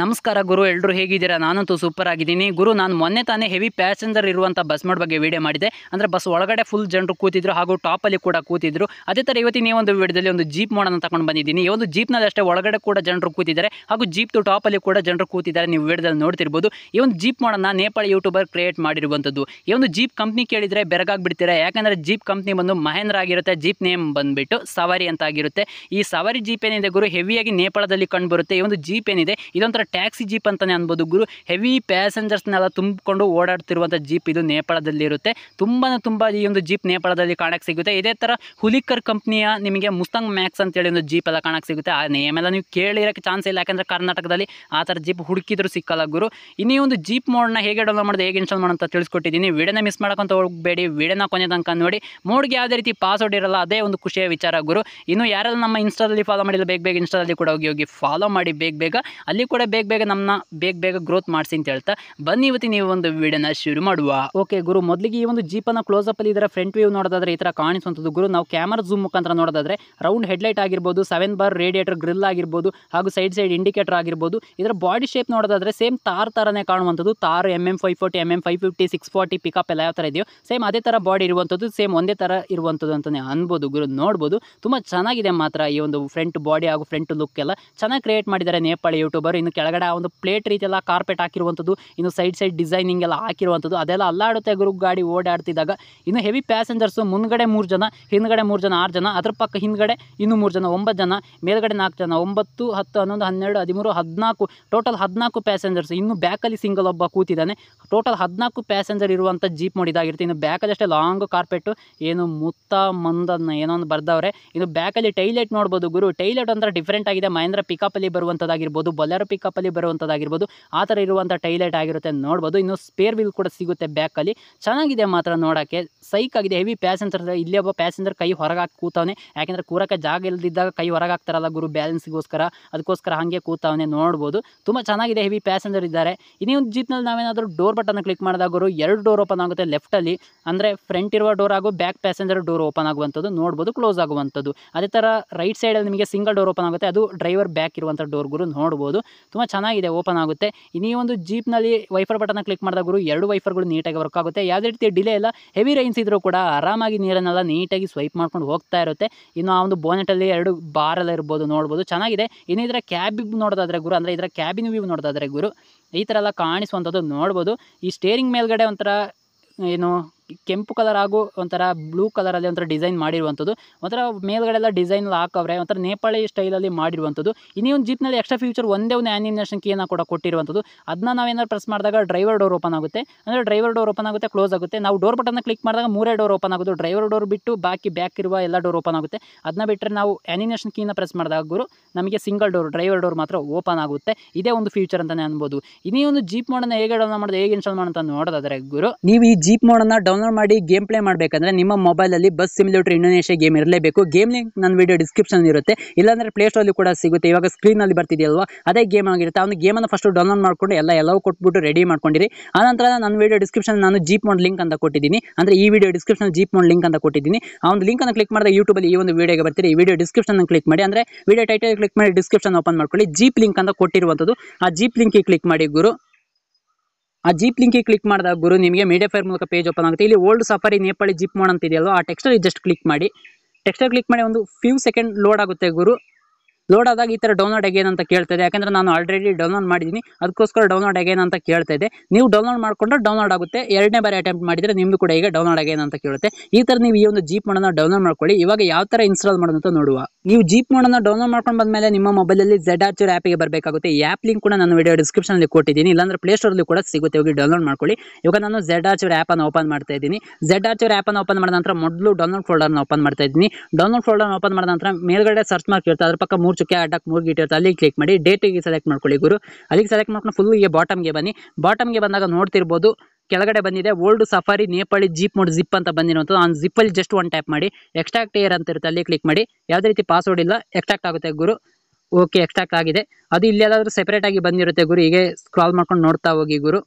ನಮಸ್ಕಾರ ಗುರು ಎಲ್ಲರೂ ಹೇಗಿದ್ದೀರಾ ನಾನಂತೂ ಸೂಪರ್ ಆಗಿದ್ದೀನಿ ಗುರು ನಾನು ಮೊನ್ನೆ ತಾನೇ ಹೆವಿ ಪ್ಯಾಸೆಂಜರ್ ಇರುವಂಥ ಬಸ್ ಮೋಡ್ ಬಗ್ಗೆ ವಿಡಿಯೋ ಮಾಡಿದೆ ಅಂದರೆ ಬಸ್ ಒಳಗಡೆ ಫುಲ್ ಜನರು ಕೂತಿದ್ರು ಹಾಗೂ ಟಾಪಲ್ಲಿ ಕೂಡ ಕೂತಿದ್ರು ಅದೇ ಥರ ಇವತ್ತಿನ ಒಂದು ವಿಡಿಯೋದಲ್ಲಿ ಒಂದು ಜೀಪ್ ಮೋಡನ್ನು ತಗೊಂಡು ಬಂದಿದ್ದೀನಿ ಈ ಒಂದು ಜೀಪ್ನಲ್ಲಿ ಅಷ್ಟೇ ಒಳಗಡೆ ಕೂಡ ಜನರು ಕೂತಿದ್ದಾರೆ ಹಾಗೂ ಜೀಪ್ದು ಟಾಪಲ್ಲಿ ಕೂಡ ಜನರು ಕೂತಿದ್ದಾರೆ ನೀವು ವಿಡಿಯೋದಲ್ಲಿ ನೋಡ್ತಿರ್ಬೋದು ಈ ಒಂದು ಜೀಪ್ ಮೋಡನ್ನು ನೇಪಾಳ ಯೂಟ್ಯೂಬರ್ ಕ್ರಿಯೇಟ್ ಮಾಡಿರುವಂಥದ್ದು ಈ ಒಂದು ಜೀಪ್ ಕಂಪ್ನಿ ಕೇಳಿದರೆ ಬಿಡ್ತೀರಾ ಯಾಕಂದರೆ ಜೀಪ್ ಕಂಪ್ನಿ ಬಂದು ಮಹೇಂದ್ರ ಆಗಿರುತ್ತೆ ಜೀಪ್ ನೇಮ್ ಬಂದುಬಿಟ್ಟು ಸವಾರಿ ಅಂತ ಆಗಿರುತ್ತೆ ಈ ಸವಾರಿ ಜೀಪ್ ಏನಿದೆ ಗುರು ಹೆವಿಯಾಗಿ ನೇಪಾಳದಲ್ಲಿ ಕಂಡುಬರುತ್ತೆ ಈ ಒಂದು ಜೀಪ್ ಏನಿದೆ ಇದೊಂಥರ ಟ್ಯಾಕ್ಸಿ ಜೀಪ್ ಅಂತಲೇ ಅನ್ಬೋದು ಗುರು ಹೆವಿ ಪ್ಯಾಸೆಂಜರ್ಸ್ನೆಲ್ಲ ತುಂಬಿಕೊಂಡು ಓಡಾಡ್ತಿರುವಂಥ ಜೀಪ್ ಇದು ನೇಪಾಳದಲ್ಲಿ ಇರುತ್ತೆ ತುಂಬಾ ತುಂಬ ಈ ಒಂದು ಜೀಪ್ ನೇಪಾಳದಲ್ಲಿ ಕಾಣಕ್ಕೆ ಸಿಗುತ್ತೆ ಇದೇ ಥರ ಹುಲಿಕರ್ ಕಂಪ್ನಿಯ ನಿಮಗೆ ಮುಸ್ತಂಗ್ ಮ್ಯಾಕ್ಸ್ ಅಂತೇಳಿ ಒಂದು ಜೀಪ್ ಎಲ್ಲ ಕಾಣಕ್ಕೆ ಸಿಗುತ್ತೆ ಆ ಎಲ್ಲ ನೀವು ಕೇಳಿರೋಕ್ಕೆ ಚಾನ್ಸ್ ಇಲ್ಲ ಯಾಕಂದರೆ ಕರ್ನಾಟಕದಲ್ಲಿ ಆ ಥರ ಜೀಪ್ ಹುಡುಕಿದ್ರು ಸಿಕ್ಕಲ್ಲ ಗುರು ಇನ್ನೇ ಒಂದು ಜೀಪ್ ಮೋಡ್ನ ಹೇಗೆ ಡೌನ್ಲೋಡ್ ಮಾಡೋದು ಹೇಗೆ ಇನ್ಸ್ಟಾಲ್ ಅಂತ ತಿಳಿಸ್ಕೊಟ್ಟಿದ್ದೀನಿ ವಿಡಿಯೋನ ಮಿಸ್ ಮಾಡ್ಕೊಂತ ಹೋಗಬೇಡಿ ವಿಡಿಯೋನ ಕೊನೆ ತನಕ ನೋಡಿ ಮೋಡ್ಗೆ ಯಾವುದೇ ರೀತಿ ಪಾಸ್ವರ್ಡ್ ಇರಲ್ಲ ಅದೇ ಒಂದು ಖುಷಿಯ ವಿಚಾರ ಗುರು ಇನ್ನು ಯಾರೆಲ್ಲ ನಮ್ಮ ಇನ್ಸ್ಟಾದಲ್ಲಿ ಫಾಲೋ ಮಾಡಿಲ್ಲ ಬೇಗ ಬೇಗ ಇನ್ಸ್ಟಾದಲ್ಲಿ ಕೂಡ ಹೋಗಿ ಹೋಗಿ ಫಾಲೋ ಮಾಡಿ ಬೇಗ ಬೇಗ ಅಲ್ಲಿ ಕೂಡ ಬೇಗ ಬೇಗ ನಮ್ಮನ್ನ ಬೇಗ ಬೇಗ ಗ್ರೋತ್ ಮಾಡಿಸಿ ಅಂತ ಹೇಳ್ತಾ ಬನ್ನಿ ಇವತ್ತಿ ನೀವು ಒಂದು ವಿಡಿಯೋನ ಶುರು ಮಾಡುವ ಓಕೆ ಗುರು ಮೊದಲಿಗೆ ಈ ಒಂದು ಜೀಪನ ಕ್ಲೋಸ್ ಅಪ್ ಅಲ್ಲಿ ಇದರ ಫ್ರಂಟ್ ವ್ಯೂ ನೋಡೋದಾದ್ರೆ ಈ ತರ ಕಾಣಿಸುವಂಥದ್ದು ಗುರು ನಾವು ಕ್ಯಾಮರಾ ಝೂಮ್ ಮುಖಾಂತರ ನೋಡೋದಾದ್ರೆ ರೌಂಡ್ ಹೆಡ್ಲೈಟ್ ಆಗಿರ್ಬೋದು ಸೆವೆನ್ ಬಾರ್ ರೇಡಿಯೇಟರ್ ಗ್ರಿಲ್ ಆಗಿರ್ಬೋದು ಹಾಗೂ ಸೈಡ್ ಸೈಡ್ ಇಂಡಿಕೇಟರ್ ಆಗಿರ್ಬೋದು ಇದರ ಬಾಡಿ ಶೇಪ್ ನೋಡೋದಾದ್ರೆ ಸೇಮ್ ತಾರ್ ತರನೇ ಕಾಣುವಂಥದ್ದು Thar M M five forty M M five fifty six forty pickup ಎಲ್ಲ ಯಾವ ತರ ಇದೆಯೋ ಸೇಮ್ ಅದೇ ತರ ಬಾಡಿ ಇರುವಂಥದ್ದು ಸೇಮ್ ಒಂದೇ ತರ ಇರುವಂಥದ್ದು ಅಂತಾನೆ ಅನ್ಬೋದು ಗುರು ನೋಡ್ಬೋದು ತುಂಬಾ ಚೆನ್ನಾಗಿದೆ ಮಾತ್ರ ಈ ಒಂದು ಫ್ರಂಟ್ ಬಾಡಿ ಹಾಗೂ ಫ್ರಂಟ್ ಲುಕ್ ಎಲ್ಲ ಚೆನ್ನಾಗಿ ಕ್ರಿಯೇಟ್ ಮಾಡಿದ್ದಾರೆ ನೇಪಾಳಿ ಯೂಟ್ಯೂಬರ್ ಇನ್ನು ಕೆಳಗಡೆ ಒಂದು ಪ್ಲೇಟ್ ರೀತಿ ಎಲ್ಲ ಕಾರ್ಪೆಟ್ ಹಾಕಿರುವಂಥದ್ದು ಇನ್ನು ಸೈಡ್ ಸೈಡ್ ಡಿಸೈನಿಂಗ್ ಎಲ್ಲ ಹಾಕಿರುವಂಥದ್ದು ಅದೆಲ್ಲ ಅಲ್ಲಾಡುತ್ತೆ ಗುರು ಗಾಡಿ ಓಡಾಡ್ತಿದ್ದಾಗ ಇನ್ನು ಹೆವಿ ಪ್ಯಾಸೆಂಜರ್ಸ್ ಮುಂದ್ಗಡೆ ಮೂರು ಜನ ಹಿಂದ್ಗಡೆ ಮೂರು ಜನ ಆರು ಜನ ಅದ್ರ ಪಕ್ಕ ಹಿಂದ್ಗಡೆ ಇನ್ನು ಮೂರು ಜನ ಒಂಬತ್ತು ಜನ ಮೇಲ್ಗಡೆ ನಾಲ್ಕು ಜನ ಒಂಬತ್ತು ಹತ್ತು ಹನ್ನೊಂದು ಹನ್ನೆರಡು ಹದಿಮೂರು ಹದಿನಾಲ್ಕು ಟೋಟಲ್ ಹದಿನಾಲ್ಕು ಪ್ಯಾಸೆಂಜರ್ಸ್ ಇನ್ನು ಬ್ಯಾಕಲ್ಲಿ ಸಿಂಗಲ್ ಒಬ್ಬ ಕೂತಿದ್ದಾನೆ ಟೋಟಲ್ ಹದಿನಾಲ್ಕು ಪ್ಯಾಸೆಂಜರ್ ಇರುವಂಥ ಜೀಪ್ ನೋಡಿದಾಗಿರುತ್ತೆ ಇನ್ನು ಬ್ಯಾಕಲ್ಲಿ ಅಷ್ಟೇ ಲಾಂಗ್ ಕಾರ್ಪೆಟ್ ಏನು ಮುತ್ತ ಮಂದನ್ನ ಏನೋ ಒಂದು ಬರ್ದವ್ರೆ ಇನ್ನು ಬ್ಯಾಕಲ್ಲಿ ಟೈಲೆಟ್ ನೋಡ್ಬೋದು ಗುರು ಟೈಲೆಟ್ ಅಂದ್ರೆ ಡಿಫ್ರೆಂಟ್ ಆಗಿದೆ ಮಹೇಂದ್ರ ಪಿಕಪ್ ಅಲ್ಲಿ ಬರುವಂಥದ್ದಾಗಿರ್ಬೋದು ಬೊಲೆರೋ ಪಿಕಪ್ ಅಲ್ಲಿ ಬರುವಂಥದ್ದಾಗಿರ್ಬೋದು ಆ ತರ ಇರುವಂತಹ ಟೈಲೈಟ್ ಆಗಿರುತ್ತೆ ನೋಡಬಹುದು ಇನ್ನು ಸ್ಪೇರ್ ವೀಲ್ ಕೂಡ ಸಿಗುತ್ತೆ ಬ್ಯಾಕ್ ಅಲ್ಲಿ ಚೆನ್ನಾಗಿದೆ ಮಾತ್ರ ನೋಡೋಕ್ಕೆ ಸೈಕ್ ಆಗಿದೆ ಹೆವಿ ಪ್ಯಾಸೆಂಜರ್ ಇಲ್ಲಿ ಒಬ್ಬ ಪ್ಯಾಸೆಂಜರ್ ಕೈ ಹೊರಗಾಕಿ ಕೂತವನೆ ಯಾಕೆಂದರೆ ಕೂರಕ್ಕೆ ಜಾಗ ಇಲ್ಲದಿದ್ದಾಗ ಕೈ ಹೊರಗಾಗ್ತಾರಲ್ಲ ಗುರು ಬ್ಯಾಲೆನ್ಸ್ಗೋಸ್ಕರ ಅದಕ್ಕೋಸ್ಕರ ಹಾಗೆ ಕೂತವನೆ ನೋಡಬಹುದು ತುಂಬಾ ಚೆನ್ನಾಗಿದೆ ಹೆವಿ ಪ್ಯಾಸೆಂಜರ್ ಇದ್ದಾರೆ ಒಂದು ಜೀಪ್ನಲ್ಲಿ ನಾವೇನಾದರೂ ಡೋರ್ ಬಟನ್ ಕ್ಲಿಕ್ ಮಾಡಿದಾಗ ಗುರು ಎರಡು ಡೋರ್ ಓಪನ್ ಆಗುತ್ತೆ ಲೆಫ್ಟಲ್ಲಿ ಅಂದ್ರೆ ಫ್ರಂಟ್ ಇರುವ ಡೋರ್ ಹಾಗೂ ಬ್ಯಾಕ್ ಪ್ಯಾಸೆಂಜರ್ ಡೋರ್ ಓಪನ್ ಆಗುವಂಥದ್ದು ನೋಡಬಹುದು ಕ್ಲೋಸ್ ಆಗುವಂಥದ್ದು ಅದೇ ತರ ರೈಟ್ ಅಲ್ಲಿ ನಿಮಗೆ ಸಿಂಗಲ್ ಡೋರ್ ಓಪನ್ ಆಗುತ್ತೆ ಅದು ಡ್ರೈವರ್ ಬ್ಯಾಕ್ ಇರುವಂತಹ ಡೋರ್ ಗುರು ನೋಡಬಹುದು ತುಂಬ ಚೆನ್ನಾಗಿದೆ ಓಪನ್ ಆಗುತ್ತೆ ಒಂದು ಜೀಪ್ನಲ್ಲಿ ವೈಫರ್ ಬಟನ್ನ ಕ್ಲಿಕ್ ಮಾಡಿದಾಗ ಗುರು ಎರಡು ವೈಫರ್ಗಳು ನೀಟಾಗಿ ವರ್ಕ್ ಆಗುತ್ತೆ ಯಾವುದೇ ರೀತಿ ಡಿಲೇ ಇಲ್ಲ ಹೆವಿ ರೈನ್ಸ್ ಇದ್ದರೂ ಕೂಡ ಆರಾಮಾಗಿ ನೀರನ್ನೆಲ್ಲ ನೀಟಾಗಿ ಸ್ವೈಪ್ ಮಾಡ್ಕೊಂಡು ಹೋಗ್ತಾ ಇರುತ್ತೆ ಇನ್ನು ಆ ಒಂದು ಬೋನೆಟಲ್ಲಿ ಎರಡು ಬಾರ್ ಎಲ್ಲ ಇರ್ಬೋದು ನೋಡ್ಬೋದು ಚೆನ್ನಾಗಿದೆ ಇನ್ನು ಇದರ ಕ್ಯಾಬ್ ನೋಡೋದಾದ್ರೆ ಗುರು ಅಂದರೆ ಇದರ ಕ್ಯಾಬಿನ್ ವ್ಯೂ ನೋಡೋದಾದ್ರೆ ಗುರು ಈ ಥರ ಎಲ್ಲ ಕಾಣಿಸುವಂಥದ್ದು ನೋಡ್ಬೋದು ಈ ಸ್ಟೇರಿಂಗ್ ಮೇಲ್ಗಡೆ ಒಂಥರ ಏನು ಕೆಂಪು ಕಲರ್ ಹಾಗೂ ಒಂಥರ ಬ್ಲೂ ಕಲರಲ್ಲಿ ಒಂಥರ ಡಿಸೈನ್ ಮಾಡಿರುವಂಥದ್ದು ಒಂಥರ ಎಲ್ಲ ಡಿಸೈನ್ ಹಾಕವ್ರೆ ಒಂಥರ ನೇಪಾಳಿ ಸ್ಟೈಲಲ್ಲಿ ಮಾಡಿರುವಂಥದ್ದು ಇನ್ನೇ ಒಂದು ಜೀಪ್ನಲ್ಲಿ ಎಕ್ಸ್ಟ್ರಾ ಫ್ಯೂಚರ್ ಒಂದೇ ಒಂದು ಆ್ಯನಿಮೇಷನ್ ಕೀನ ಕೂಡ ಕೊಟ್ಟಿರುವಂಥದ್ದು ಅದನ್ನ ನಾವೇನಾದ್ರು ಪ್ರೆಸ್ ಮಾಡಿದಾಗ ಡ್ರೈವರ್ ಡೋರ್ ಓಪನ್ ಆಗುತ್ತೆ ಅಂದರೆ ಡ್ರೈವರ್ ಡೋರ್ ಓಪನ್ ಆಗುತ್ತೆ ಕ್ಲೋಸ್ ಆಗುತ್ತೆ ನಾವು ಡೋರ್ ಬಟನ್ ಕ್ಲಿಕ್ ಮಾಡಿದಾಗ ಮೂರೇ ಡೋರ್ ಓಪನ್ ಆಗೋದು ಡ್ರೈವರ್ ಡೋರ್ ಬಿಟ್ಟು ಬಾಕಿ ಬ್ಯಾಕ್ ಇರುವ ಎಲ್ಲ ಡೋರ್ ಓಪನ್ ಆಗುತ್ತೆ ಅದನ್ನ ಬಿಟ್ಟರೆ ನಾವು ಆ್ಯನಿಮೇಷನ್ ಕೀನ ಪ್ರೆಸ್ ಮಾಡಿದಾಗ ಗುರು ನಮಗೆ ಸಿಂಗಲ್ ಡೋರ್ ಡ್ರೈವರ್ ಡೋರ್ ಮಾತ್ರ ಓಪನ್ ಆಗುತ್ತೆ ಇದೇ ಒಂದು ಫ್ಯೂಚರ್ ಅಂತಾನೆ ಅನ್ಬೋದು ಇನ್ನೇ ಒಂದು ಜೀಪ್ ಮೋಡನ್ನು ಹೇಗೆ ಡೌನ್ಲೋಡ್ ಮಾಡೋದು ಹೇಗೆ ಇನ್ಸ್ಟಾಲ್ ಅಂತ ನೋಡೋದಾದರೆ ಗುರು ನೀವು ಈ ಜೀಪ್ ಮೋಡನ್ನು ಡೌನ್ಲೋಡ್ ಡೌನ್ಲೋಡ್ ಮಾಡಿ ಗೇಮ್ ಪ್ಲೇ ಮಾಡಬೇಕಂದ್ರೆ ನಿಮ್ಮ ಮೊಬೈಲಲ್ಲಿ ಬಸ್ ಸಿಮ್ಯುಲೇಟರ್ ಇಂಡೋನೇಷಿಯಾ ಗೇಮ್ ಇರಲೇಬೇಕು ಗೇಮ್ ಲಿಂಕ್ ನನ್ನ ವಿಡಿಯೋ ಡಿಸ್ಕ್ರಿಪ್ಷನ್ ಇರುತ್ತೆ ಇಲ್ಲಾಂದರೆ ಅಲ್ಲಿ ಕೂಡ ಸಿಗುತ್ತೆ ಇವಾಗ ಸ್ಕ್ರೀನಲ್ಲಿ ಬರ್ತಿದೆಯಲ್ವಾ ಅದೇ ಗೇಮ್ ಆಗಿರುತ್ತೆ ಗೇಮ್ ಗೇಮನ್ನು ಫಸ್ಟ್ ಡೌನ್ಲೋಡ್ ಮಾಡ್ಕೊಂಡು ಎಲ್ಲ ಎಲ್ಲವೂ ಕೊಟ್ಬಿಟ್ಟು ರೆಡಿ ಮಾಡ್ಕೊಂಡಿರಿ ಆನಂತರ ನನ್ನ ವಿಡಿಯೋ ಡಿಸ್ಕ್ರಿಪ್ಷನ್ ನಾನು ಜೀಪ್ ಮೋಡ್ ಲಿಂಕ್ ಅಂತ ಕೊಟ್ಟಿದ್ದೀನಿ ಅಂದ್ರೆ ಈ video description jeep mod link ಅಂತ ಕೊಟ್ಟಿದ್ದೀನಿ ಆ ಒಂದು ಅನ್ನು ಕ್ಲಿಕ್ ಮಾಡಿದ್ರೆ ಯೂಟ್ಯೂಬಲ್ಲಿ ಈ ಒಂದು ವಿಡಿಯೋಗೆ ಬರ್ತೀರಿ ಈ ವಿಡಿಯೋ ಡಿಸ್ಕ್ರಿಪ್ಷನ್ ಕ್ಲಿಕ್ ಮಾಡಿ ಅಂದ್ರೆ ವಿಡಿಯೋ ಟೈಟಲ್ ಕ್ಲಿಕ್ ಮಾಡಿ ಡಿಸ್ಕ್ರಿಪ್ಷನ್ ಓಪನ್ ಮಾಡ್ಕೊಳ್ಳಿ ಜೀಪ್ ಲಿಂಕ್ ಅಂತ ಕೊಟ್ಟಿರುವಂಥದ್ದು ಆ ಜೀಪ್ ಲಿಂಕಿಗೆ ಕ್ಲಿಕ್ ಮಾಡಿ ಗುರು ಆ ಜೀಪ್ ಲಿಂಕ್ ಕ್ಲಿಕ್ ಮಾಡಿದಾಗ ಗುರು ನಿಮಗೆ ಮೀಡಿಯಾ ಫೈರ್ ಮೂಲಕ ಪೇಜ್ ಓಪನ್ ಆಗುತ್ತೆ ಇಲ್ಲಿ old safari Nepali jeep mod ಅಂತ ಇದೆಯಲ್ಲ ಆ ಅಲ್ಲಿ ಜಸ್ಟ್ ಕ್ಲಿಕ್ ಮಾಡಿ ಟೆಕ್ಸ್ಟ್ ಕ್ಲಿಕ್ ಮಾಡಿ ಒಂದು ಫ್ಯೂ ಸೆಕೆಂಡ್ ಲೋಡ್ ಆಗುತ್ತೆ ಗುರು ಲೋಡ್ ಆದಾಗ ಈ ಥರ ಡೌನ್ಲೋಡ್ ಅಗೇನ್ ಅಂತ ಕೇಳ್ತಿದೆ ಯಾಕಂದ್ರೆ ನಾನು ಆಲ್ರೆಡಿ ಡೌನ್ಲೋಡ್ ಮಾಡಿದೀನಿ ಅದಕ್ಕೋಸ್ಕರ ಡೌನ್ಲೋಡ್ ಅಗೇನ್ ಅಂತ ಕೇಳ್ತಾ ಇದೆ ನೀವು ಡೌನ್ಲೋಡ್ ಮಾಡ್ಕೊಂಡ್ರೆ ಡೌನ್ಲೋಡ್ ಆಗುತ್ತೆ ಎರಡನೇ ಬಾರಿ ಅಟೆಂಪ್ಟ್ ಮಾಡಿದ್ರೆ ನಿಮ್ದು ಕೂಡ ಈಗ ಡೌನ್ಲೋಡ್ ಅಗೇನ್ ಅಂತ ಕೇಳುತ್ತೆ ಈ ತರ ನೀವು ಈ ಒಂದು ಜೀಪ್ ಮಾಡೋಣ ಡೌನ್ಲೋಡ್ ಮಾಡ್ಕೊಳ್ಳಿ ಇವಾಗ ಯಾವ ತರ ಇನ್ಸ್ಟಾಲ್ ಅಂತ ನೋಡುವ ನೀವು ಜೀಪ್ ಮಾಡೋಣ ಡೌನ್ಲೋಡ್ ಮಾಡ್ಕೊಂಡು ಮೇಲೆ ನಿಮ್ಮ ಮೊಬೈಲಲ್ಲಿ ಝೆಡ್ ಆರ್ಚರ್ ಗೆ ಬರಬೇಕಾಗುತ್ತೆ ಈ ಆಪ್ ಲಿಂಕ್ ಕೂಡ ನಾನು ವಿಡಿಯೋ ಡಿಸ್ಕ್ರಿಪ್ಷನಲ್ಲಿ ಕೊಟ್ಟಿದ್ದೀನಿ ಇಲ್ಲಾಂದ್ರೆ ಅಲ್ಲಿ ಕೂಡ ಸಿಗುತ್ತೆ ಹೋಗಿ ಡೌನ್ಲೋಡ್ ಮಾಡ್ಕೊಳ್ಳಿ ಇವಾಗ ನಾನು ಝೆಡ್ ಆರ್ಚರ್ ಅನ್ನು ಓಪನ್ ಮಾಡ್ತಾ ಇದ್ದೀನಿ ಝೆಡ್ ಆರ್ಚರ್ ಅನ್ನು ಓಪನ್ ಮಾಡಿದ ನಂತರ ಮೊದಲು ಡೌನ್ಲೋಡ್ ಫೋಲ್ಡರ್ನ ಓಪನ್ ಮಾಡ್ತಾ ಇದ್ದೀನಿ ಡೌನ್ಲೋಡ್ ಫೋಲ್ಡರ್ನ ಓಪನ್ ಮಾಡಿದ ನಂತರ ಮೇಲ್ಗಡೆ ಸರ್ಚ್ ಮಾರ್ಕ್ ಇರುತ್ತೆ ಅದ್ರ ಪಕ್ಕ ಮೂರು ಚುಕ್ಕೆ ಅಡ್ಡಕ್ಕೆ ಮೂರು ಗೀಟ್ ಇರುತ್ತೆ ಅಲ್ಲಿ ಕ್ಲಿಕ್ ಮಾಡಿ ಡೇಟಿಗೆ ಸೆಲೆಕ್ಟ್ ಮಾಡ್ಕೊಳ್ಳಿ ಗುರು ಅಲ್ಲಿಗೆ ಸೆಲೆಕ್ಟ್ ಮಾಡ್ಕೊಂಡು ಫುಲ್ ಈ ಬಾಟಮ್ಗೆ ಬನ್ನಿ ಬಾಟಮ್ಗೆ ಬಂದಾಗ ನೋಡ್ತಿರ್ಬೋದು ಕೆಳಗಡೆ ಬಂದಿದೆ old safari Nepali jeep mod zip ಅಂತ ಬಂದಿರೋದು ಆನ್ ಜಿಪ್ಪಲ್ಲಿ ಜಸ್ಟ್ ಒನ್ ಟ್ಯಾಪ್ ಮಾಡಿ ಎಕ್ಸ್ಟ್ರಾಕ್ಟ್ ಏರ್ ಅಂತ ಇರುತ್ತೆ ಅಲ್ಲಿ ಕ್ಲಿಕ್ ಮಾಡಿ ಯಾವುದೇ ರೀತಿ ಪಾಸ್ವರ್ಡ್ ಇಲ್ಲ ಎಕ್ಸ್ಟ್ರಾಕ್ಟ್ ಆಗುತ್ತೆ ಗುರು ಓಕೆ ಎಕ್ಸ್ಟ್ರಾಕ್ಟ್ ಆಗಿದೆ ಅದು ಸೆಪರೇಟ್ ಆಗಿ ಬಂದಿರುತ್ತೆ ಗುರು ಹೀಗೆ ಸ್ಕ್ರಾಲ್ ಮಾಡ್ಕೊಂಡು ನೋಡ್ತಾ ಹೋಗಿ ಗುರು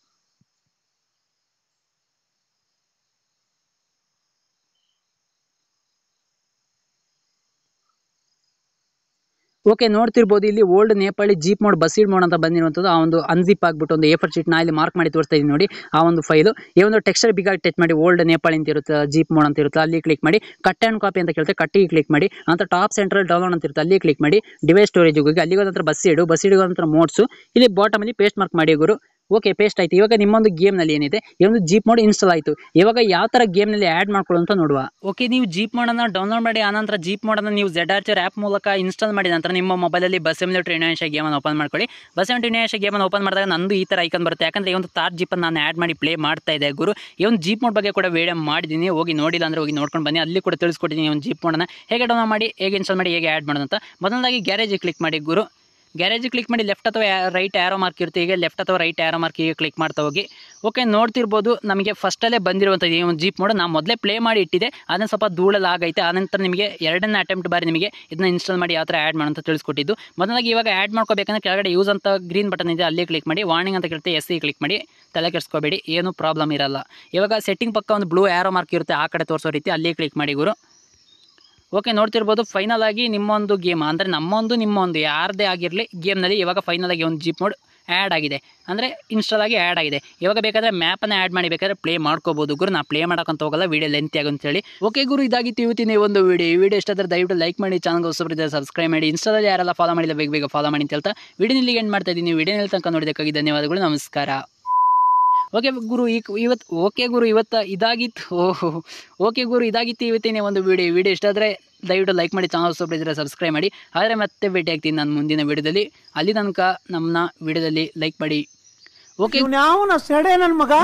ಓಕೆ ನೋಡ್ತಿರ್ಬೋದು ಇಲ್ಲಿ old Nepali jeep mod bus id mod ಅಂತ ಬಂದಿರುವಂಥದ್ದು ಆ ಒಂದು ಅನ್ಜಿಪ್ ಆಗ್ಬಿಟ್ಟು ಒಂದು ಎಫರ್ ಶೀಟ್ ನಾ ಇಲ್ಲಿ ಮಾರ್ಕ್ ಮಾಡಿ ತೋರಿಸ್ತಾ ಇದೀನಿ ನೋಡಿ ಆ ಒಂದು ಫೈಲು ಈ ಒಂದು ಟೆಕ್ಸ್ಚರ್ ಬಿಗಾಗಿ ಟಚ್ ಮಾಡಿ ಓಲ್ಡ್ ನೇಪಾಳಿ ಅಂತ ಇರುತ್ತೆ ಜೀಪ್ ಮೋಡ್ ಅಂತ ಇರುತ್ತೆ ಅಲ್ಲಿ ಕ್ಲಿಕ್ ಮಾಡಿ ಕಟ್ ಆ್ಯಂಡ್ ಕಾಪಿ ಅಂತ ಕೇಳ್ತಾರೆ ಕಟ್ಟಿ ಕ್ಲಿಕ್ ಮಾಡಿ ಅಂತ ಟಾಪ್ ಸೆಂಟ್ರಲ್ ಡೌನ್ಲೋಡ್ ಅಂತ ಇರುತ್ತೆ ಅಲ್ಲಿ ಕ್ಲಿಕ್ ಮಾಡಿ ಡಿವೈಸ್ ಸ್ಟೋರೇಜ್ ಹೋಗಿ ನಂತರ ಬಸ್ ಇಡು ಬಸ್ ಅಂತ ಮೋಡ್ಸು ಇಲ್ಲಿ ಬಾಟಮಲ್ಲಿ ಪೇಸ್ಟ್ ಮಾರ್ಕ್ ಮಾಡಿ ಗುರು ಓಕೆ ಪೇಸ್ಟ್ ಆಯ್ತು ಇವಾಗ ನಿಮ್ಮೊಂದು ಗೇಮ್ನಲ್ಲಿ ಏನಿದೆ ಈ ಒಂದು ಜೀಪ್ ಮೋಡ್ ಇನ್ಸ್ಟಾಲ್ ಆಯಿತು ಇವಾಗ ಯಾವ ಥರ ಗೇಮ್ನಲ್ಲಿ ಆ್ಯಡ್ ಅಂತ ನೋಡುವ ಓಕೆ ನೀವು ಜೀಪ್ ಮೋಡನ್ನು ಡೌನ್ಲೋಡ್ ಮಾಡಿ ಆನಂತರ ಜೀಪ್ ಮೋಡನ್ನು ನೀವು ಜೆಡ್ ಆರ್ಚರ್ ಆ್ಯಪ್ ಮೂಲಕ ಇನ್ಸ್ಟಾಲ್ ಮಾಡಿದ ನಂತರ ನಿಮ್ಮ ಮೊಬೈಲಲ್ಲಿ ಬಸ್ ಎಮ್ಲೆಟ್ ಗೇಮ್ ಗೇಮನ್ನು ಓಪನ್ ಮಾಡ್ಕೊಳ್ಳಿ ಬಸ್ ಎಮ್ ಗೇಮ್ ಗೇಮನ್ನು ಓಪನ್ ಮಾಡಿದಾಗ ನಂದು ಈ ಥರ ಐಕನ್ ಬರುತ್ತೆ ಯಾಕಂದರೆ ಈ ಒಂದು ತಾರ್ ಜೀಪನ್ನು ನಾನು ಆ್ಯಡ್ ಮಾಡಿ ಪ್ಲೇ ಮಾಡ್ತಾ ಇದೆ ಗುರು ಈ ಒಂದು ಜೀಪ್ ಮೋಡ್ ಬಗ್ಗೆ ಕೂಡ ವಿಡಿಯೋ ಮಾಡಿದ್ದೀನಿ ಹೋಗಿ ನೋಡಿಲ್ಲ ಅಂದರೆ ಹೋಗಿ ನೋಡ್ಕೊಂಡು ಬನ್ನಿ ಅಲ್ಲಿ ಕೂಡ ತಿಳಿಸ್ಕೊಡ್ತೀನಿ ಒಂದು ಜೀಪ್ ಮೋಡನ್ನು ಹೇಗೆ ಡೌನ್ಲೋಡ್ ಮಾಡಿ ಹೇಗೆ ಇನ್ಸ್ಟಾಲ್ ಮಾಡಿ ಹೇಗೆ ಆ್ಯಡ್ ಮಾಡೋದಂತ ಮೊದಲಾಗಿ ಗ್ಯಾರೇಜಿಗೆ ಕ್ಲಿಕ್ ಮಾಡಿ ಗುರು ಗ್ಯಾರೇಜಿಗೆ ಕ್ಲಿಕ್ ಮಾಡಿ ಲೆಫ್ಟ್ ಅಥವಾ ರೈಟ್ ಆ್ಯರೋ ಮಾರ್ಕ್ ಇರುತ್ತೆ ಈಗ ಲೆಫ್ಟ್ ಅಥವಾ ರೈಟ್ ಆ್ಯರೋ ಈಗ ಕ್ಲಿಕ್ ಮಾಡ್ತಾ ಹೋಗಿ ಓಕೆ ನೋಡ್ತಿರ್ಬೋದು ನಮಗೆ ಫಸ್ಟಲ್ಲೇ ಬಂದಿರುವಂಥದ್ದು ಈ ಒಂದು ಜೀಪ್ ನೋಡು ನಾವು ಮೊದಲೇ ಪ್ಲೇ ಮಾಡಿ ಇಟ್ಟಿದೆ ಅದನ್ನು ಸ್ವಲ್ಪ ಧೂಳಲ್ಲಿ ಆಗೈತೆ ಆನಂತರ ನಿಮಗೆ ಎರಡನೇ ಅಟೆಂಪ್ಟ್ ಬಾರಿ ನಿಮಗೆ ಇದನ್ನ ಇನ್ಸ್ಟಾಲ್ ಮಾಡಿ ಯಾವ ಥರ ಆ್ಯಡ್ ಮಾಡೋಂತ ತಿಳಿಸ್ಕೊಟ್ಟಿದ್ದು ಮೊದಲಾಗಿ ಇವಾಗ ಆ್ಯಡ್ ಮಾಡ್ಕೋಬೇಕಂದ್ರೆ ಕೆಳಗಡೆ ಯೂಸ್ ಅಂತ ಗ್ರೀನ್ ಬಟನ್ ಇದೆ ಅಲ್ಲಿ ಕ್ಲಿಕ್ ಮಾಡಿ ವಾರ್ನಿಂಗ್ ಅಂತ ಕೇಳ್ತೇವೆ ಎಸ್ ಸಿ ಕ್ಲಿಕ್ ಮಾಡಿ ತಲೆ ಕೆಡಿಸ್ಕೋಬೇಡಿ ಏನು ಪ್ರಾಬ್ಲಮ್ ಇರಲ್ಲ ಇವಾಗ ಸೆಟ್ಟಿಂಗ್ ಪಕ್ಕ ಒಂದು ಬ್ಲೂ ಆ್ಯರೋ ಮಾರ್ಕ್ ಇರುತ್ತೆ ಆ ಕಡೆ ತೋರಿಸೋ ರೀತಿ ಅಲ್ಲಿ ಕ್ಲಿಕ್ ಮಾಡಿ ಗುರು ಓಕೆ ನೋಡ್ತಿರ್ಬೋದು ಫೈನಲ್ ಆಗಿ ನಿಮ್ಮೊಂದು ಗೇಮ್ ಅಂದರೆ ನಮ್ಮೊಂದು ನಿಮ್ಮೊಂದು ಯಾರದೇ ಆಗಿರಲಿ ಗೇಮ್ನಲ್ಲಿ ಇವಾಗ ಫೈನಲ್ ಆಗಿ ಒಂದು ಜೀಪ್ ಮೋಡ್ ಆ್ಯಡ್ ಆಗಿದೆ ಅಂದರೆ ಇನ್ಸ್ಟಾಲ್ ಆಗಿ ಆ್ಯಡ್ ಆಗಿದೆ ಇವಾಗ ಬೇಕಾದರೆ ಮ್ಯಾಪನ್ನು ಆ್ಯಡ್ ಮಾಡಿ ಬೇಕಾದ್ರೆ ಪ್ಲೇ ಮಾಡ್ಕೋಬೋದು ಗುರು ನಾ ಪ್ಲೇ ಮಾಡೋಕ್ಕಂತ ಹೋಗಲ್ಲ ವೀಡಿಯೋ ಲೆಂತಿ ಹೇಳಿ ಓಕೆ ಗುರು ಇದಾಗಿತ್ತು ಇವತ್ತಿನ ಒಂದು ವೀಡಿಯೋ ಈ ವಿಡಿಯೋ ಎಷ್ಟಾದರೆ ದಯವಿಟ್ಟು ಲೈಕ್ ಮಾಡಿ ಚಾನಲ್ಗೆ ಹೊಸಬ್ರಿದ್ದರೆ ಸಬ್ಸ್ಕ್ರೈಬ್ ಮಾಡಿ ಇನ್ಸ್ಟಾದಲ್ಲಿ ಯಾರೆಲ್ಲ ಫಾಲೋ ಮಾಡಿಲ್ಲ ಬೇಗ ಬೇಗ ಫಾಲೋ ಮಾಡಿ ಅಂತ ಹೇಳ್ತಾ ವೀಡಿಯೋ ಇಲ್ಲಿಗೆ ಎಂಡ್ ಮಾಡ್ತಾ ಇದ್ದೀನಿ ವೀಡಿಯೋ ತನಕ ನೋಡೋದಕ್ಕಾಗಿ ಧನ್ಯವಾದಗಳು ನಮಸ್ಕಾರ ಓಕೆ ಗುರು ಈ ಇವತ್ತು ಓಕೆ ಗುರು ಇವತ್ತು ಇದಾಗಿತ್ತು ಓಹೋ ಓಕೆ ಗುರು ಇದಾಗಿತ್ತು ಇವತ್ತಿನ ಒಂದು ವಿಡಿಯೋ ವಿಡಿಯೋ ಇಷ್ಟ ಆದರೆ ದಯವಿಟ್ಟು ಲೈಕ್ ಮಾಡಿ ಚಾನಲ್ ಸಬ್ಸ್ಕ್ರೈಬ್ ಇದ್ರೆ ಸಬ್ಸ್ಕ್ರೈಬ್ ಮಾಡಿ ಆದರೆ ಮತ್ತೆ ಭೇಟಿ ಆಗ್ತೀನಿ ನಾನು ಮುಂದಿನ ವೀಡಿಯೋದಲ್ಲಿ ಅಲ್ಲಿ ತನಕ ನಮ್ಮನ್ನ ವಿಡಿಯೋದಲ್ಲಿ ಲೈಕ್ ಮಾಡಿ ಓಕೆ ನನ್ನ ಮಗ